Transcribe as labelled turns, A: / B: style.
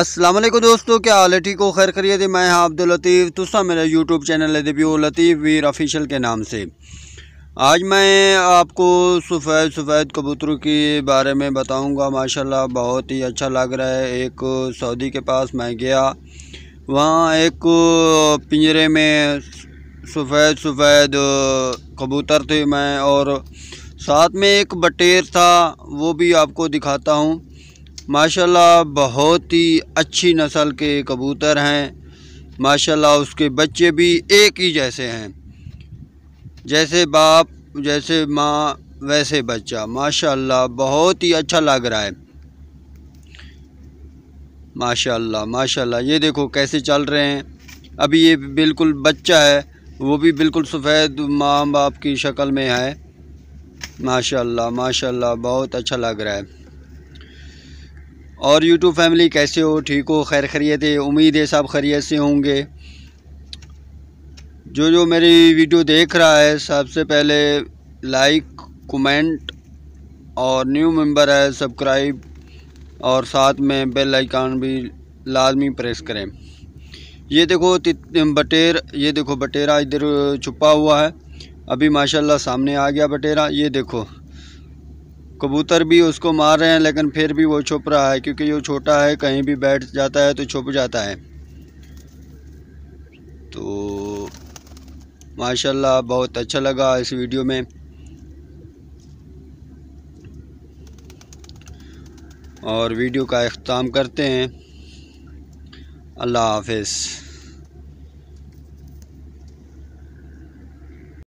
A: असलम दोस्तों क्या हाल है ठीक हो खैर थे मैं हाँ अब्दुल लतीफ़ तुसा मेरा यूट्यूब चैनल है दबियो लतीफ़ वीर ऑफिशियल के नाम से आज मैं आपको सफ़ेद सफ़ेद कबूतरों के बारे में बताऊंगा माशाल्लाह बहुत ही अच्छा लग रहा है एक सऊदी के पास मैं गया वहाँ एक पिंजरे में सफ़ेद सफ़ेद कबूतर थे मैं और साथ में एक बटेर था वो भी आपको दिखाता हूँ माशाल्लाह बहुत ही अच्छी नस्ल के कबूतर हैं माशाल्लाह उसके बच्चे भी एक ही जैसे हैं जैसे बाप जैसे माँ वैसे बच्चा माशाल्लाह बहुत ही अच्छा लग रहा है माशाल्लाह माशाल्लाह ये देखो कैसे चल रहे हैं अभी ये बिल्कुल बच्चा है वो भी बिल्कुल सफ़ेद माँ बाप की शक्ल में है माशाल्लाह माशाल्लाह बहुत अच्छा लग रहा है और यूट्यूब फैमिली कैसे हो ठीक हो खैर खरीत है उम्मीद है सब खरीत से होंगे जो जो मेरी वीडियो देख रहा है सबसे पहले लाइक कमेंट और न्यू मेंबर है सब्सक्राइब और साथ में बेल आइकन भी लाजमी प्रेस करें ये देखो बटेर ये देखो बटेरा इधर छुपा हुआ है अभी माशाल्लाह सामने आ गया बटेरा ये देखो कबूतर भी उसको मार रहे हैं लेकिन फिर भी वो छुप रहा है क्योंकि ये छोटा है कहीं भी बैठ जाता है तो छुप जाता है तो माशाल्लाह बहुत अच्छा लगा इस वीडियो में और वीडियो का अख्ताम करते हैं अल्लाह हाफिज़